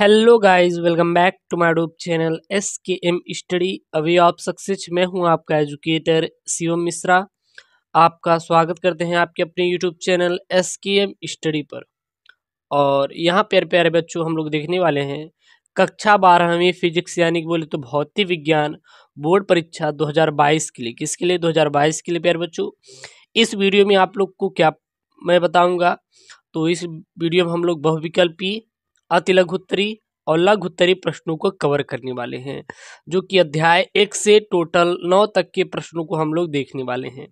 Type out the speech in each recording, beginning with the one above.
hello guys welcome back to my डूब channel S K M study अभी आप success मैं हूं आपका एजुकेटर शिवम मिश्रा आपका स्वागत करते हैं आपके अपने YouTube channel S K M study पर और यहां प्यारे प्यारे बच्चों हम लोग देखने वाले हैं कक्षा बारहवीं फिजिक्स यानी कि बोले तो भौतिक विज्ञान बोर्ड परीक्षा दो के लिए किसके लिए दो के लिए प्यारे बच्चों इस वीडियो में आप लोग को क्या मैं बताऊँगा तो इस वीडियो में हम लोग बहुविकल्पी अति लघुत्तरी और लघुत्तरी प्रश्नों को कवर करने वाले हैं जो कि अध्याय एक से टोटल नौ तक के प्रश्नों को हम लोग देखने वाले हैं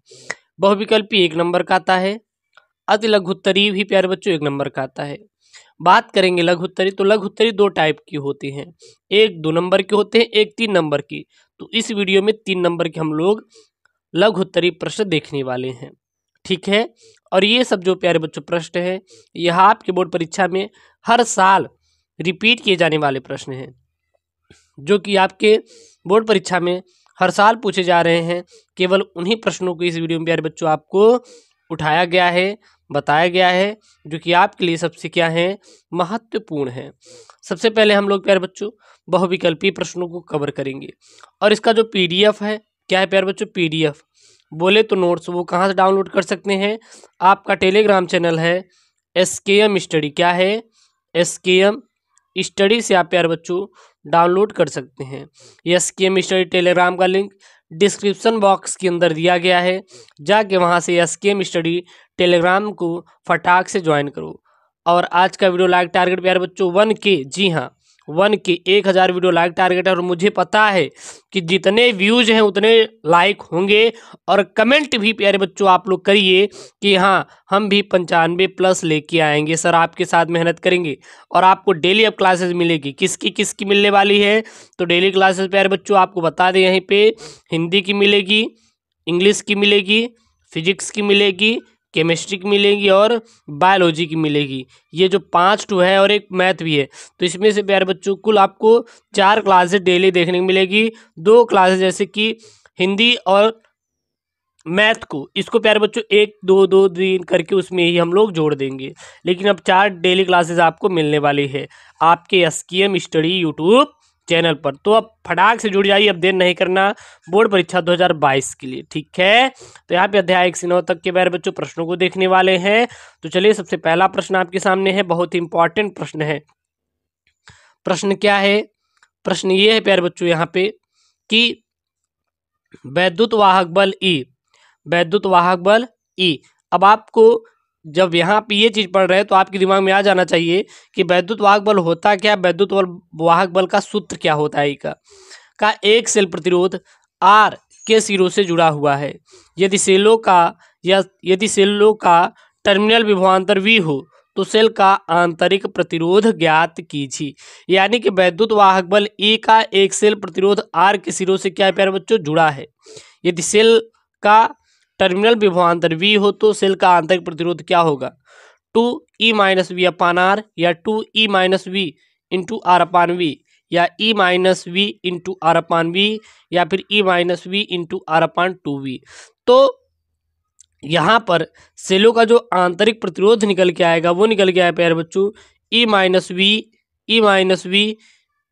बहुविकल्पी एक नंबर का आता है अति लघुत्तरी भी प्यारे बच्चों एक नंबर का आता है बात करेंगे लघुत्तरी तो लघुत्तरी दो टाइप की होती हैं एक दो नंबर की होते हैं एक तीन नंबर की तो इस वीडियो में तीन नंबर के हम लोग लघुत्तरी प्रश्न देखने वाले हैं ठीक है और ये सब जो प्यारे बच्चों प्रश्न है यह आपके बोर्ड परीक्षा में हर साल रिपीट किए जाने वाले प्रश्न हैं जो कि आपके बोर्ड परीक्षा में हर साल पूछे जा रहे हैं केवल उन्हीं प्रश्नों को इस वीडियो में प्यारे बच्चों आपको उठाया गया है बताया गया है जो कि आपके लिए सबसे क्या है महत्वपूर्ण है सबसे पहले हम लोग प्यारे बच्चों बहुविकल्पी प्रश्नों को कवर करेंगे और इसका जो पीडीएफ है क्या है प्यारे बच्चों पीडीएफ बोले तो नोट्स वो कहाँ से डाउनलोड कर सकते हैं आपका टेलीग्राम चैनल है एस के एम स्टडी क्या है एस के एम स्टडी से आप प्यार बच्चों डाउनलोड कर सकते हैं S K M study Telegram का लिंक डिस्क्रिप्शन बॉक्स के अंदर दिया गया है जाके वहाँ से S K M study Telegram को फटाक से ज्वाइन करो और आज का वीडियो लाइक टारगेट प्यार बच्चों वन के जी हाँ वन के एक हज़ार वीडियो लाइक टारगेट है और मुझे पता है कि जितने व्यूज हैं उतने लाइक होंगे और कमेंट भी प्यारे बच्चों आप लोग करिए कि हाँ हम भी पंचानवे प्लस लेके आएंगे सर आपके साथ मेहनत करेंगे और आपको डेली अब क्लासेस मिलेगी किसकी किसकी मिलने वाली है तो डेली क्लासेस प्यारे बच्चों आपको बता दें यहीं पर हिंदी की मिलेगी इंग्लिश की मिलेगी फिजिक्स की मिलेगी केमिस्ट्री की मिलेगी और बायोलॉजी की मिलेगी ये जो पाँच टू है और एक मैथ भी है तो इसमें से प्यारे बच्चों कुल आपको चार क्लासेज डेली देखने को मिलेगी दो क्लासेज जैसे कि हिंदी और मैथ को इसको प्यारे बच्चों एक दो दो दिन करके उसमें ही हम लोग जोड़ देंगे लेकिन अब चार डेली क्लासेज आपको मिलने वाली है आपके एस स्टडी यूट्यूब चैनल पर तो अब फटाक से जुड़ जाइए अब देर नहीं करना बोर्ड परीक्षा 2022 के लिए ठीक है तो यहाँ पे अध्याय एक से नौ तक के बारे बच्चों प्रश्नों को देखने वाले हैं तो चलिए सबसे पहला प्रश्न आपके सामने है बहुत ही इंपॉर्टेंट प्रश्न है प्रश्न क्या है प्रश्न ये है प्यारे बच्चों यहाँ पे कि वैद्युत वाहक बल ई e, वैद्युत वाहक बल ई e, अब आपको जब यहाँ पे ये चीज़ पढ़ रहे हैं तो आपके दिमाग में आ जाना चाहिए कि वैद्युत वाहक बल होता क्या वैद्युत वाहक बल का सूत्र क्या होता है का का एक सेल प्रतिरोध आर के सिरों से जुड़ा हुआ है यदि सेलों का या यदि सेलों का टर्मिनल विभवान्तर वी हो तो सेल का आंतरिक प्रतिरोध ज्ञात कीजिए यानी कि वैद्युत वाहक बल ए का एक सेल प्रतिरोध आर के सिरों से क्या प्यारे बच्चों जुड़ा है यदि सेल का टर्मिनल विभवान्तर वी हो तो सेल का आंतरिक प्रतिरोध क्या होगा two E minus V upon R या two E minus V into R upon V या E minus V into R upon V या फिर E minus V into R upon two V तो यहाँ पर सेलों का जो आंतरिक प्रतिरोध निकल के आएगा वो निकल के आया प्यारे बच्चों E minus V E minus V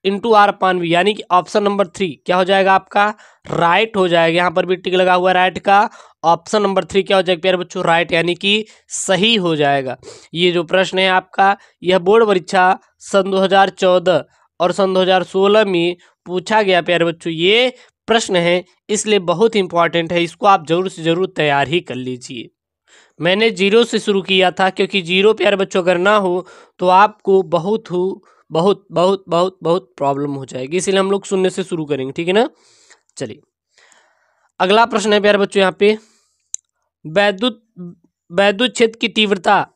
into R upon V यानी कि ऑप्शन नंबर थ्री क्या हो जाएगा आपका राइट हो जाएगा यहाँ पर भी टिक लगा हुआ राइट का ऑप्शन नंबर थ्री क्या हो जाएगा प्यारे बच्चों राइट यानी कि सही हो जाएगा ये जो प्रश्न है आपका यह बोर्ड परीक्षा सन 2014 और सन 2016 में पूछा गया प्यारे बच्चों ये प्रश्न है इसलिए बहुत इंपॉर्टेंट है इसको आप जरूर से जरूर तैयार ही कर लीजिए मैंने जीरो से शुरू किया था क्योंकि जीरो प्यारे बच्चों अगर ना हो तो आपको बहुत हो बहुत बहुत बहुत बहुत प्रॉब्लम हो जाएगी इसलिए हम लोग शून्य से शुरू करेंगे ठीक है ना चलिए अगला प्रश्न है प्यारे बच्चों यहाँ पे वैद्युत वैद्युत क्षेत्र की तीव्रता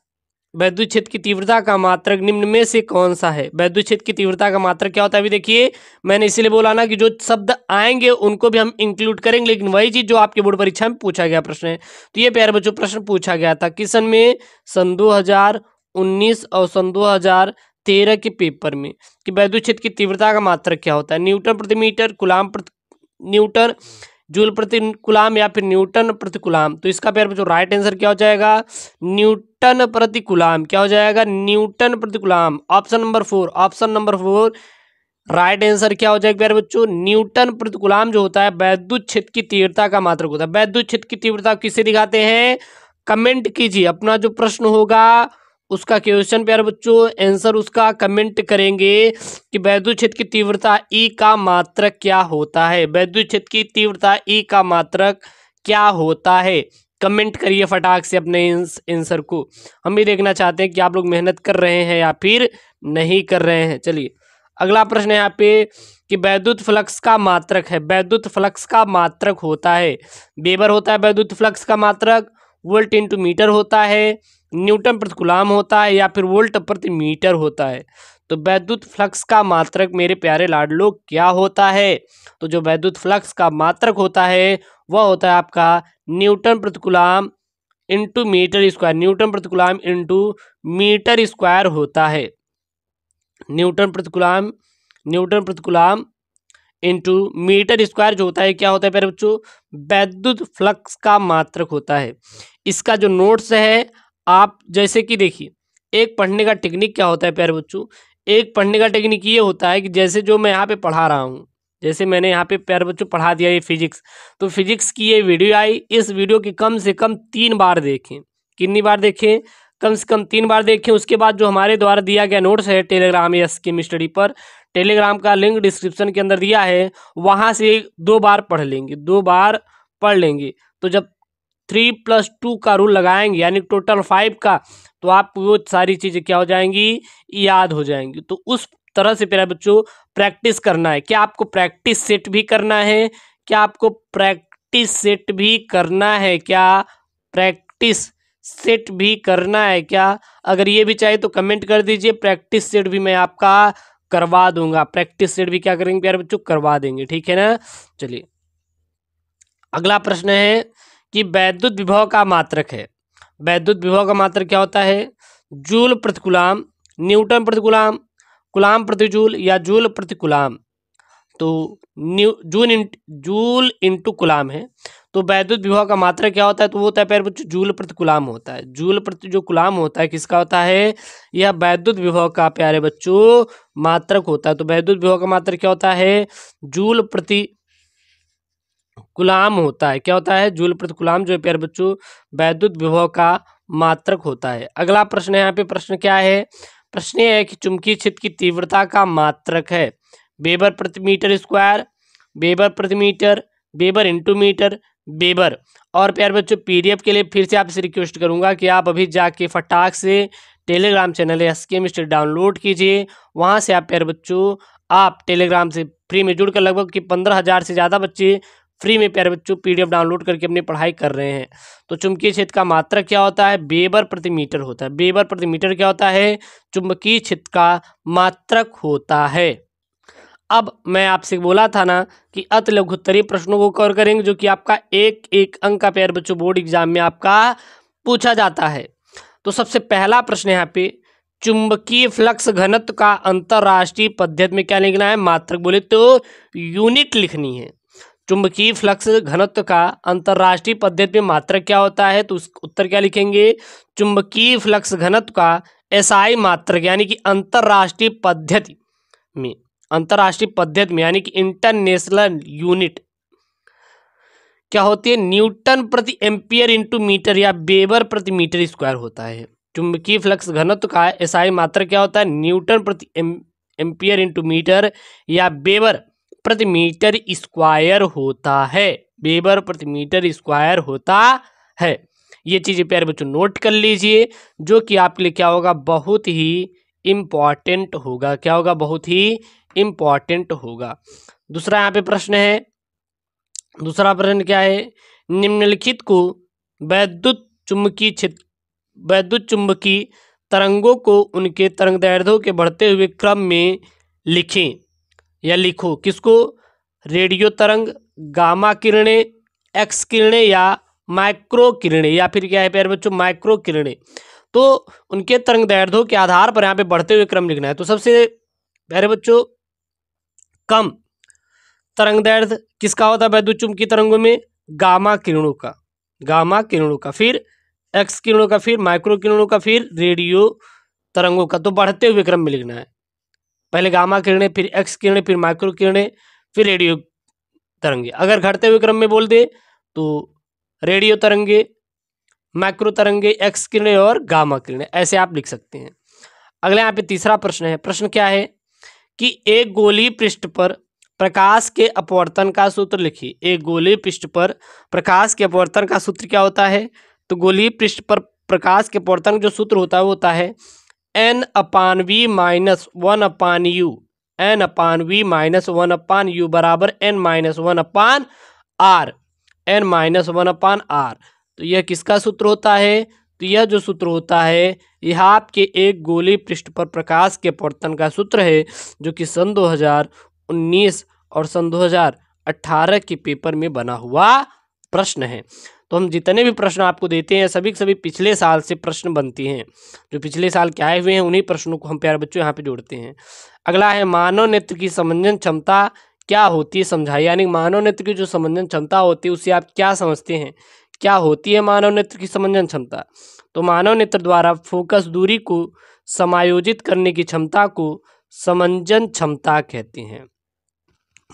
वैद्युत क्षेत्र की तीव्रता का मात्रक निम्न में से कौन सा है वैद्युत क्षेत्र की तीव्रता का मात्रक क्या होता है अभी देखिए मैंने इसीलिए बोला ना कि जो शब्द आएंगे उनको भी हम इंक्लूड करेंगे लेकिन वही चीज जो आपके बोर्ड परीक्षा में पूछा गया प्रश्न है तो ये प्यारे बच्चों प्रश्न पूछा गया था किसन में सन दो और सन दो तेरह के पेपर में कि वैद्युत क्षेत्र की तीव्रता का मात्रक क्या होता है न्यूटन प्रति मीटर गुलाम प्रति न्यूटन जूल प्रति कुलाम या फिर न्यूटन प्रति कुलाम तो इसका पेयर बच्चों तो राइट आंसर क्या हो जाएगा न्यूटन प्रति कुलाम क्या हो जाएगा न्यूटन प्रति coulomb option number four option number four right answer क्या हो जाएगा प्यारे बच्चों न्यूटन प्रति गुलाम जो होता है वैद्युत क्षेत्र की तीव्रता का मात्रक होता है वैद्युत क्षेत्र की तीव्रता किसे दिखाते हैं कमेंट कीजिए अपना जो प्रश्न होगा उसका क्वेश्चन प्यारे बच्चों आंसर उसका कमेंट करेंगे कि वैद्युत क्षेत्र की तीव्रता ई e का मात्रक क्या होता है वैद्युत क्षेत्र की तीव्रता ई e का मात्रक क्या होता है कमेंट करिए फटाक से अपने आंसर को हम भी देखना चाहते हैं कि आप लोग मेहनत कर रहे हैं या फिर नहीं कर रहे हैं चलिए अगला प्रश्न यहाँ पे कि वैद्युत फ्लक्स का मात्रक है वैद्युत फ्लक्स का मात्रक होता है बेबर होता है वैद्युत फ्लक्स का मात्रक वोल्ट इंटू मीटर होता है न्यूटन प्रति गुलाम होता है या फिर वोल्ट प्रति मीटर होता है तो वैद्युत फ्लक्स का मात्रक मेरे प्यारे लाडलो क्या होता है तो जो वैद्युत फ्लक्स का मात्रक होता है वह होता है आपका न्यूटन प्रति coulomb into metre square newton प्रति गुलाम इंटू मीटर स्क्वायर होता है न्यूटन प्रति गुलाम न्यूटन प्रति गुलाम इंटू मीटर स्क्वायर जो होता है क्या होता है प्यारे बच्चों वैद्युत फ्लक्स का मात्रक होता है इसका जो नोट्स है आप जैसे कि देखिए एक पढ़ने का टेक्निक क्या होता है प्यारे बच्चों एक पढ़ने का टेक्निक ये होता है कि जैसे जो मैं यहाँ पे पढ़ा रहा हूँ जैसे मैंने यहाँ पे प्यारे बच्चों पढ़ा दिया ये फिजिक्स तो फिजिक्स की ये वीडियो आई इस वीडियो की कम से कम तीन बार देखें कितनी बार देखें कम से कम तीन बार देखें उसके बाद जो हमारे द्वारा दिया गया नोट्स है टेलीग्राम या स्कीम स्टडी पर टेलीग्राम का लिंक डिस्क्रिप्शन के अंदर दिया है वहाँ से दो बार पढ़ लेंगे दो बार पढ़ लेंगे तो जब थ्री प्लस टू का रूल लगाएंगे यानी टोटल फाइव का तो आप वो सारी चीज़ें क्या हो जाएंगी याद हो जाएंगी तो उस तरह से प्यारे बच्चों प्रैक्टिस करना है क्या आपको प्रैक्टिस सेट भी करना है क्या आपको प्रैक्टिस सेट भी करना है क्या प्रैक्टिस सेट भी करना है क्या अगर ये भी चाहिए तो कमेंट कर दीजिए प्रैक्टिस सेट भी मैं आपका करवा दूंगा प्रैक्टिस सेट भी क्या करेंगे प्यारे बच्चों करवा देंगे ठीक है ना चलिए अगला प्रश्न है कि वैद्युत विभव का मात्रक है वैद्युत विभव का मात्रक क्या होता है जूल प्रति गुलाम न्यूटन प्रति गुलाम गुलाम प्रति जूल या जूल प्रति गुलाम तो newton into joule into coulomb है तो वैद्युत विभव का मात्रा क्या होता है तो वो होता है प्यारे बच्चों जूल प्रति गुलाम होता है जूल प्रति जो गुलाम होता है किसका होता है यह वैद्युत विभव का प्यारे बच्चों मात्रक होता है तो वैद्युत विभव का मात्रक क्या होता है जूल प्रति कुलाम होता है क्या होता है जूल प्रति कुलाम जो प्यारे बच्चों वैद्युत विभव का मात्रक होता है अगला प्रश्न है यहाँ पे प्रश्न क्या है प्रश्न यह है कि चुंबकीय क्षेत्र की तीव्रता का मात्रक है बेबर प्रति मीटर स्क्वायर बेबर प्रति metre weber into metre weber और प्यार बच्चों पीडीएफ के लिए फिर से आपसे रिक्वेस्ट करूंगा कि आप अभी जाके फटाक से टेलीग्राम चैनल एस के मिस्टर डाउनलोड कीजिए वहाँ से आप प्यार बच्चों आप टेलीग्राम से फ्री में जुड़कर लगभग कि पंद्रह हज़ार से ज़्यादा बच्चे फ्री में प्यारे बच्चों पीडीएफ डाउनलोड करके अपनी पढ़ाई कर रहे हैं तो चुंबकीय क्षेत्र का मात्रक क्या होता है बेबर प्रति मीटर होता है बेबर प्रति मीटर क्या होता है चुंबकीय क्षेत्र का मात्रक होता है अब मैं आपसे बोला था ना कि अत लघुत्तरी प्रश्नों को कवर करेंगे जो कि आपका एक एक अंक का प्यार बच्चों बोर्ड एग्जाम में आपका पूछा जाता है तो सबसे पहला प्रश्न यहाँ पे चुंबकीय फ्लक्स घनत्व का अंतर्राष्ट्रीय पद्धति में क्या लिखना है मात्रक बोले तो यूनिट लिखनी है चुंबकीय फ्लक्स घनत्व का अंतर्राष्ट्रीय पद्धति में मात्रक क्या होता है तो उस उत्तर क्या लिखेंगे चुंबकीय फ्लक्स घनत्व का एसआई मात्रक यानी कि अंतर्राष्ट्रीय पद्धति में अंतर्राष्ट्रीय पद्धति में यानी कि इंटरनेशनल यूनिट क्या होती है न्यूटन प्रति एम्पियर इंटू मीटर या बेबर प्रति मीटर स्क्वायर होता है चुंबकीय फ्लक्स घनत्व का एसआई मात्र क्या होता है न्यूटन प्रति एम्पियर इंटू मीटर या बेबर प्रति मीटर स्क्वायर होता है वेबर प्रति मीटर स्क्वायर होता है ये चीज़ें प्यारे बच्चों नोट कर लीजिए जो कि आपके लिए क्या होगा बहुत ही इम्पॉर्टेंट होगा क्या होगा बहुत ही इम्पॉर्टेंट होगा दूसरा यहाँ पे प्रश्न है दूसरा प्रश्न क्या है निम्नलिखित को वैद्युत चुंबकीय क्षेत्र वैद्युत चुंबकीय तरंगों को उनके तरंग दैर्ध्यों के बढ़ते हुए क्रम में लिखें या लिखो किसको रेडियो तरंग गामा किरणें एक्स किरणें या माइक्रो किरणें या फिर क्या है प्यारे बच्चों माइक्रो किरणें तो उनके तरंग दैर्ध्यों के आधार पर यहाँ पे बढ़ते हुए क्रम लिखना है तो सबसे प्यारे बच्चों कम तरंग दैर्ध्य किसका होता है वैद्युत तरंगों में गामा किरणों का गामा किरणों का फिर एक्स किरणों का फिर माइक्रो किरणों का फिर रेडियो तरंगों का तो बढ़ते हुए क्रम में लिखना है पहले गामा किरणें फिर एक्स किरणें फिर माइक्रो किरणें फिर रेडियो तरंगे अगर घटते हुए क्रम में बोल दे तो रेडियो तरंगे माइक्रो तरंगे एक्स किरणें और गामा किरणें ऐसे आप लिख सकते हैं अगले यहाँ पे तीसरा प्रश्न है प्रश्न क्या है कि एक गोली पृष्ठ पर प्रकाश के अपवर्तन का सूत्र लिखिए एक गोली पृष्ठ पर प्रकाश के अपवर्तन का सूत्र क्या होता है तो गोली पृष्ठ पर प्रकाश के अपवर्तन जो सूत्र होता है वो होता है N upon V minus one upon U N upon V minus one upon U बराबर N minus one upon R N minus one upon R तो यह किसका सूत्र होता है तो यह जो सूत्र होता है यह आपके एक गोली पृष्ठ पर प्रकाश के पवर्तन का सूत्र है जो कि सन 2019 और सन 2018 के पेपर में बना हुआ प्रश्न है तो हम जितने भी प्रश्न आपको देते हैं सभी के सभी पिछले साल से प्रश्न बनती हैं जो पिछले साल के आए हुए हैं उन्हीं प्रश्नों को हम प्यारे बच्चों यहाँ पे जोड़ते हैं अगला है मानव नेत्र की समंजन क्षमता क्या होती है समझाइए यानी मानव नेत्र की जो समंजन क्षमता होती है उसे आप क्या समझते हैं क्या होती है मानव नेत्र की समंजन क्षमता तो मानव नेत्र द्वारा फोकस दूरी को समायोजित करने की क्षमता को समंजन क्षमता कहते हैं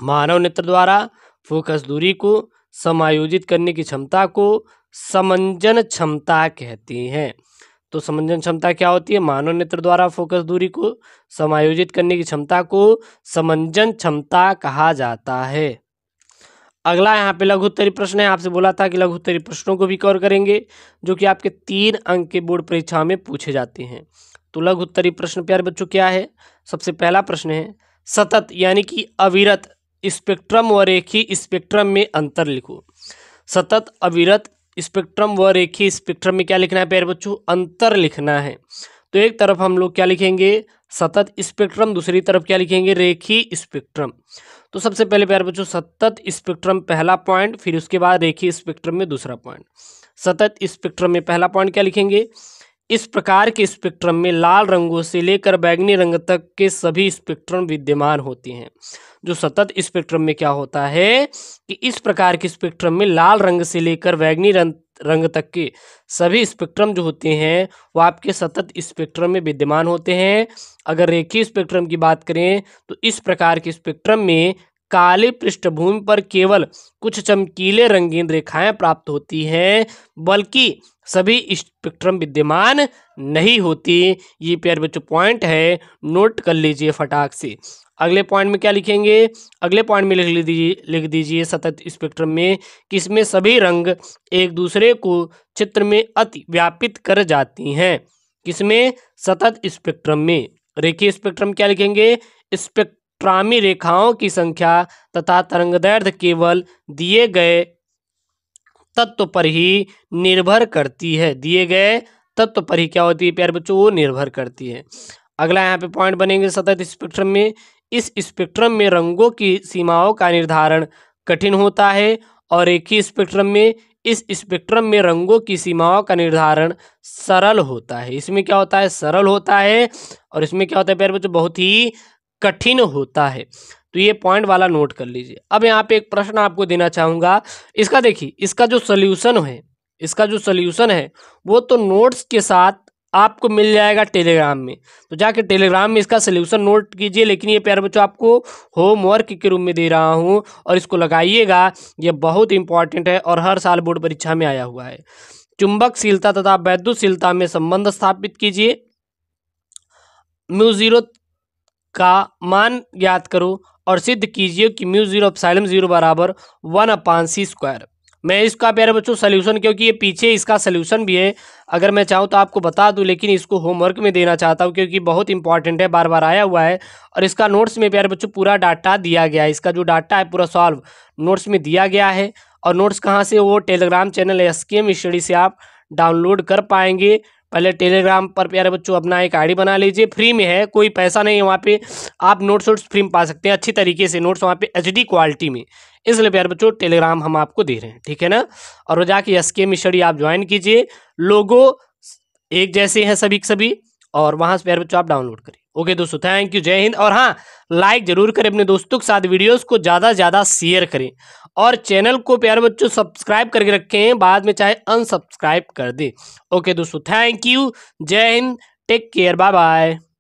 मानव नेत्र द्वारा फोकस दूरी को समायोजित करने की क्षमता को समंजन क्षमता कहती हैं तो समंजन क्षमता क्या होती है मानव नेत्र द्वारा फोकस दूरी को समायोजित करने की क्षमता को समंजन क्षमता कहा जाता है अगला यहाँ पे लघु उत्तरी प्रश्न है आपसे बोला था कि लघु उत्तरी प्रश्नों को भी कवर करेंगे जो कि आपके तीन अंक के बोर्ड परीक्षा में पूछे जाते हैं तो लघु उत्तरी प्रश्न प्यारे बच्चों क्या है सबसे पहला प्रश्न है सतत यानी कि अविरत स्पेक्ट्रम व रेखी स्पेक्ट्रम में अंतर लिखो सतत अविरत स्पेक्ट्रम व रेखी स्पेक्ट्रम में क्या लिखना है प्यारे बच्चों अंतर लिखना है तो एक तरफ हम लोग क्या लिखेंगे सतत स्पेक्ट्रम दूसरी तरफ क्या लिखेंगे रेखी स्पेक्ट्रम तो सबसे पहले प्यारे बच्चों सतत स्पेक्ट्रम पहला पॉइंट फिर उसके बाद रेखी स्पेक्ट्रम में दूसरा पॉइंट सतत स्पेक्ट्रम में पहला पॉइंट क्या लिखेंगे इस प्रकार के स्पेक्ट्रम में लाल रंगों से लेकर बैगनी रंग तक के सभी स्पेक्ट्रम विद्यमान होते हैं जो सतत स्पेक्ट्रम में क्या होता है कि इस प्रकार के स्पेक्ट्रम में लाल रंग से लेकर बैगनी रंग रंग तक के सभी स्पेक्ट्रम जो होते हैं वो आपके सतत स्पेक्ट्रम में विद्यमान होते हैं अगर रेखीय स्पेक्ट्रम की बात करें तो इस प्रकार के स्पेक्ट्रम में काली पृष्ठभूमि पर केवल कुछ चमकीले रंगीन रेखाएं प्राप्त होती हैं बल्कि सभी स्पेक्ट्रम विद्यमान नहीं होती ये प्यार बच्चों पॉइंट है नोट कर लीजिए फटाक से अगले पॉइंट में क्या लिखेंगे अगले पॉइंट में लिख दीजिए लिख दीजिए सतत स्पेक्ट्रम में कि इसमें सभी रंग एक दूसरे को चित्र में अति व्यापित कर जाती हैं किसमें सतत स्पेक्ट्रम में रेखीय स्पेक्ट्रम क्या लिखेंगे स्पेक्ट प्रामी रेखाओं की संख्या तथा तरंगदैर्ध्य केवल दिए गए तत्व पर ही निर्भर करती है दिए गए तत्व पर ही क्या होती है प्यार बच्चों वो निर्भर करती है अगला यहाँ पे पॉइंट बनेंगे सतत स्पेक्ट्रम में इस स्पेक्ट्रम में रंगों की सीमाओं का निर्धारण कठिन होता है और एक ही स्पेक्ट्रम में इस स्पेक्ट्रम में रंगों की सीमाओं का निर्धारण सरल होता है इसमें क्या होता है सरल होता है और इसमें क्या होता है प्यारे बच्चों बहुत ही कठिन होता है तो ये पॉइंट वाला नोट कर लीजिए अब यहाँ पे एक प्रश्न आपको देना चाहूँगा इसका देखिए इसका जो सोल्यूशन है इसका जो सोल्यूशन है वो तो नोट्स के साथ आपको मिल जाएगा टेलीग्राम में तो जाके टेलीग्राम में इसका सोल्यूशन नोट कीजिए लेकिन ये प्यार बच्चों आपको होमवर्क के रूप में दे रहा हूँ और इसको लगाइएगा ये बहुत इंपॉर्टेंट है और हर साल बोर्ड परीक्षा में आया हुआ है चुंबकशीलता तथा वैद्युशीलता में संबंध स्थापित कीजिए म्यूजीरो का मान ज्ञात करो और सिद्ध कीजिए कि म्यू जीरो अपसाइलम जीरो बराबर वन अपान सी स्क्वायर मैं इसका प्यारे बच्चों सल्यूशन क्योंकि ये पीछे इसका सल्यूशन भी है अगर मैं चाहूँ तो आपको बता दूँ लेकिन इसको होमवर्क में देना चाहता हूँ क्योंकि बहुत इंपॉर्टेंट है बार बार आया हुआ है और इसका नोट्स में प्यारे बच्चों पूरा डाटा दिया गया है इसका जो डाटा है पूरा सॉल्व नोट्स में दिया गया है और नोट्स कहाँ से वो Telegram channel S K study से आप डाउनलोड कर पाएंगे पहले टेलीग्राम पर प्यारे बच्चों अपना एक आईडी बना लीजिए फ्री में है कोई पैसा नहीं है वहाँ पे आप नोट्स वोट्स फ्री में पा सकते हैं अच्छी तरीके से नोट्स वहाँ पे एचडी क्वालिटी में इसलिए प्यारे बच्चों टेलीग्राम हम आपको दे रहे हैं ठीक है ना और वो जाके एस के मिश्री आप ज्वाइन कीजिए लोगो एक जैसे हैं सभी सभी और वहाँ से प्यार बच्चों आप डाउनलोड करें ओके दोस्तों थैंक यू जय हिंद और हाँ लाइक जरूर करें अपने दोस्तों के साथ वीडियोस को ज़्यादा से ज़्यादा शेयर करें और चैनल को प्यारे बच्चों सब्सक्राइब करके रखें बाद में चाहे अनसब्सक्राइब कर दें ओके दोस्तों थैंक यू जय Hind take care bye bye